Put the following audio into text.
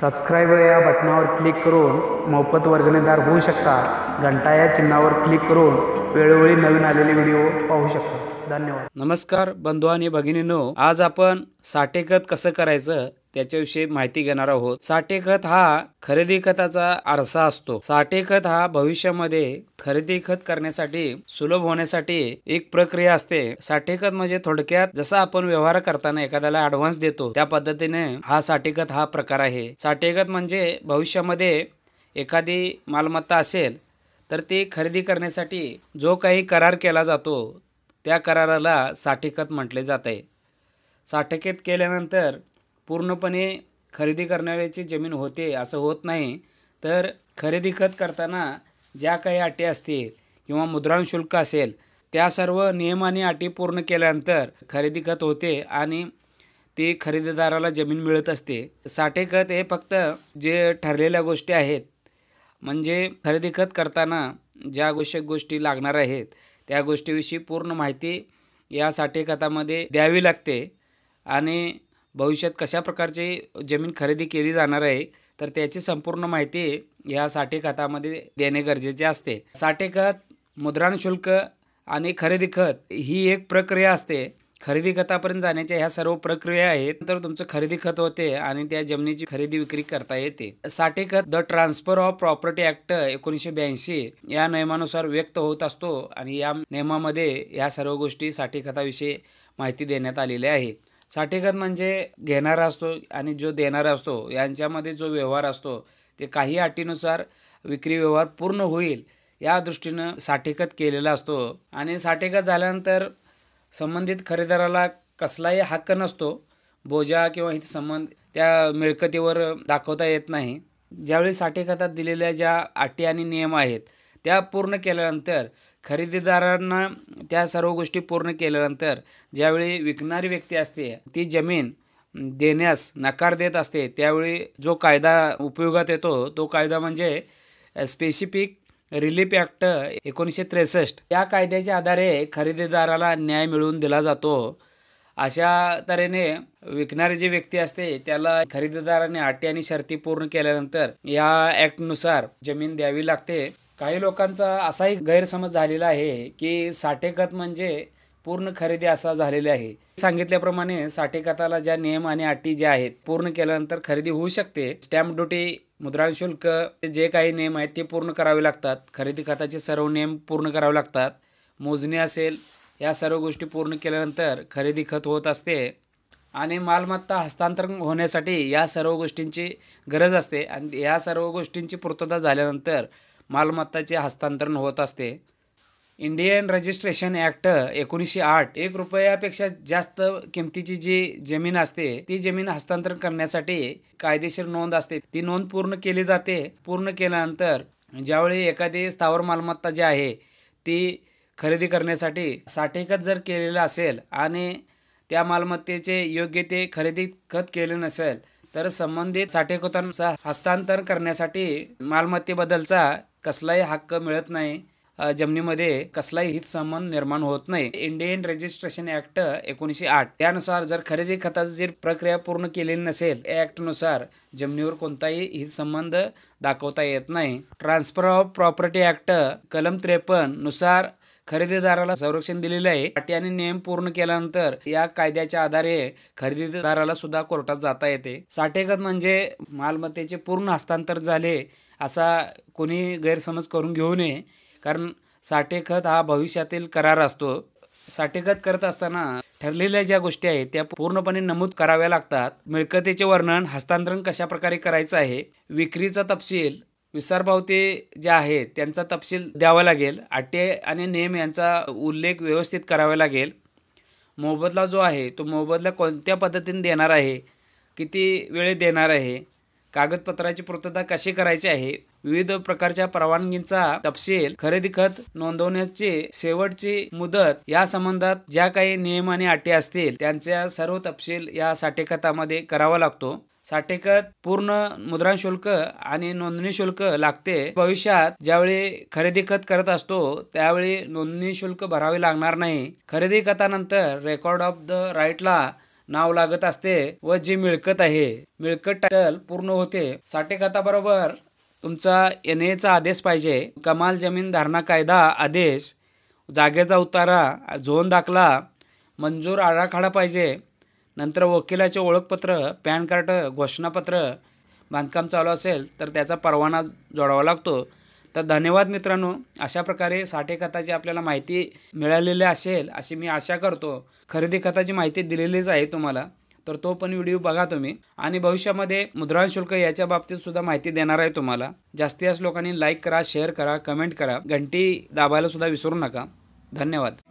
subscribe या बटनावर click करून मोफत वर्गणीदार होऊ शकता घंटा या चिन्हावर क्लिक करून वेळोवेळी नवीन आलेले व्हिडिओ पाहू शकता धन्यवाद नमस्कार बंधू आणि भगिनीनो आज आपण साठे खत कसं करायचं त्याच्याविषयी माहिती घेणार आहोत साठे खत हा खरेदी खताचा आरसा असतो साठे खत हा भविष्यामध्ये खरेदी खत करण्यासाठी सुलभ होण्यासाठी एक प्रक्रिया असते साठे खत म्हणजे थोडक्यात जसा आपण व्यवहार करताना एखाद्याला ऍडव्हान्स देतो त्या पद्धतीने हा साठे खत हा प्रकार आहे साठे खत म्हणजे भविष्यामध्ये एखादी मालमत्ता असेल तर ती खरेदी करण्यासाठी जो काही करार केला जातो त्या कराराला साठेखत म्हटले जात आहे साठेखत केल्यानंतर पूर्णपणे खरेदी करणाऱ्याची जमीन होते असं होत नाही तर खरेदी खत करताना ज्या काही अटी असतील किंवा मुद्रांक शुल्क असेल त्या सर्व नियमाने अटी पूर्ण केल्यानंतर खरेदी खत होते आणि ती खरेदीदाराला जमीन मिळत असते साठेखत हे फक्त जे ठरलेल्या गोष्टी आहेत म्हणजे खरेदी खत करताना ज्या आवश्यक गोष्टी लागणार आहेत त्या गोष्टीविषयी पूर्ण माहिती या साठेखातामध्ये द्यावी लागते आणि भविष्यात कशा प्रकारची जमीन खरेदी केली जाणार आहे तर त्याची संपूर्ण माहिती या खतामध्ये देणे गरजेचे असते साठेखत मुद्राण शुल्क आणि खरेदी खत ही एक प्रक्रिया असते खरेदी खतापर्यंत जाण्याच्या ह्या सर्व प्रक्रिया आहेत तर तुमचं खरेदी खत होते आणि त्या जमिनीची खरेदी विक्री करता येते साठे खत the transfer of property act एकोणीसशे ब्याऐंशी या नियमानुसार व्यक्त होत असतो आणि या नियमामध्ये या सर्व गोष्टी साठे खताविषयी माहिती देण्यात आलेली आहे साठेखत म्हणजे घेणारा असतो आणि जो देणारा असतो यांच्यामध्ये जो व्यवहार असतो ते काही अटीनुसार विक्री व्यवहार पूर्ण होईल या दृष्टीनं साठेखत केलेला असतो आणि साठेखत झाल्यानंतर संबंधित खरेदाराला कसलाही हक्क नसतो बोजा किंवा हित संबंध त्या मिळकतीवर दाखवता येत नाही ज्यावेळी खात्यात दिलेल्या ज्या अटी आणि नियम आहेत त्या पूर्ण केल्यानंतर खरेदीदारांना त्या सर्व गोष्टी पूर्ण केल्यानंतर ज्यावेळी विकणारी व्यक्ती असते ती जमीन देण्यास नकार देत असते त्यावेळी जो कायदा उपयोगात येतो तो कायदा म्हणजे स्पेसिफिक रिलीफ ऍक्ट एकोणीसशे त्रेसष्ट या कायद्याच्या आधारे खरेदीदाराला न्याय मिळवून दिला जातो अशा तऱ्हेने विकणारी जी व्यक्ती असते त्याला खरेदीदाराने अटी आणि शर्ती पूर्ण केल्यानंतर या ॲक्टनुसार जमीन द्यावी लागते काही लोकांचा असाही गैरसमज झालेला आहे की साठेखत म्हणजे पूर्ण खरेदी असा झालेला आहे सांगितल्याप्रमाणे साठेखताला ज्या नियम आणि अटी ज्या आहेत पूर्ण केल्यानंतर खरेदी होऊ शकते स्टॅम्प ड्युटी मुद्रांक शुल्क जे काही नियम आहेत ते पूर्ण करावे लागतात खरेदी खताचे सर्व नियम पूर्ण करावे लागतात मोजणी असेल या सर्व गोष्टी पूर्ण केल्यानंतर खरेदी खत होत असते आणि मालमत्ता हस्तांतरण होण्यासाठी या सर्व गोष्टींची गरज असते आणि या सर्व गोष्टींची पूर्तता झाल्यानंतर मालमत्ताचे हस्तांतरण होत असते इंडियन रजिस्ट्रेशन ॲक्ट एकोणीसशे आठ एक रुपयापेक्षा जास्त किमतीची जी जमीन असते ती जमीन हस्तांतरण करण्यासाठी कायदेशीर नोंद असते ती नोंद पूर्ण केली जाते पूर्ण केल्यानंतर ज्यावेळी एखादी स्थावर मालमत्ता जी आहे ती खरेदी करण्यासाठी साठेखत जर केलेलं असेल आणि त्या मालमत्तेचे योग्य ते खरेदी खत केले नसेल तर संबंधित साठेखतांचा हस्तांतरण करण्यासाठी मालमत्तेबद्दलचा कसलाही हक्क मिळत नाही जमिनीमध्ये कसलाही हित संबंध निर्माण होत नाही इंडियन रजिस्ट्रेशन ऍक्ट एकोणीसशे आठ यानुसार जर खरेदी खताची जर प्रक्रिया पूर्ण केलेली नसेल या नुसार जमिनीवर कोणताही हित संबंध दाखवता येत नाही ट्रान्सफर ऑफ प्रॉपर्टी ऍक्ट कलम त्रेपन्न नुसार खरेदीदाराला संरक्षण दिलेले आहे अटी आणि नियम पूर्ण केल्यानंतर या कायद्याच्या आधारे खरेदीदाराला सुद्धा कोर्टात जाता येते साठेगत म्हणजे मालमत्तेचे पूर्ण हस्तांतर झाले असा कोणी गैरसमज करून घेऊ नये कारण साठेखत हा भविष्यातील करार असतो साठेखत करत असताना ठरलेल्या ज्या गोष्टी आहेत त्या पूर्णपणे नमूद कराव्या लागतात मिळकतेचे वर्णन हस्तांतरण कशा प्रकारे करायचं आहे विक्रीचा तपशील विसारभावते ज्या आहेत त्यांचा तपशील द्यावा लागेल अट्टे आणि नेम यांचा उल्लेख व्यवस्थित करावा लागेल मोबदला जो आहे तो मोबदला कोणत्या पद्धतीने देणार आहे किती वेळ देणार आहे कागदपत्राची पूर्तता कशी करायची आहे विविध प्रकारच्या परवानगींचा तपशील खरेदी खत नोंदवण्याची शेवटची मुदत या संबंधात ज्या काही नियम आणि अटी असतील त्यांचा सर्व तपशील या साठेखतामध्ये करावा लागतो साठेखत पूर्ण मुद्रा शुल्क आणि नोंदणी शुल्क लागते भविष्यात ज्यावेळी खरेदी खत करत असतो त्यावेळी नोंदणी शुल्क भरावे लागणार नाही खरेदी खतानंतर रेकॉर्ड ऑफ द राईटला नाव लागत असते व जी मिळकत आहे मिळकत टायटल पूर्ण होते बरोबर तुमचा एन एचा आदेश पाहिजे कमाल जमीन धारणा कायदा आदेश जागेचा उतारा झोन दाखला मंजूर आराखडा पाहिजे नंतर वकिलाचे ओळखपत्र पॅन कार्ड घोषणापत्र बांधकाम चालू असेल तर त्याचा परवाना जोडावा लागतो तर धन्यवाद मित्रांनो अशा प्रकारे साठे खताची आपल्याला माहिती मिळालेली असेल अशी मी आशा करतो खरेदी खताची माहिती दिलेलीच आहे तुम्हाला तर तो पण व्हिडिओ बघा तुम्ही आणि भविष्यामध्ये मुद्रा शुल्क याच्या बाबतीत सुद्धा माहिती देणार आहे तुम्हाला जास्तीत जास्त लोकांनी लाईक करा शेअर करा कमेंट करा घंटी दाबायला सुद्धा विसरू नका धन्यवाद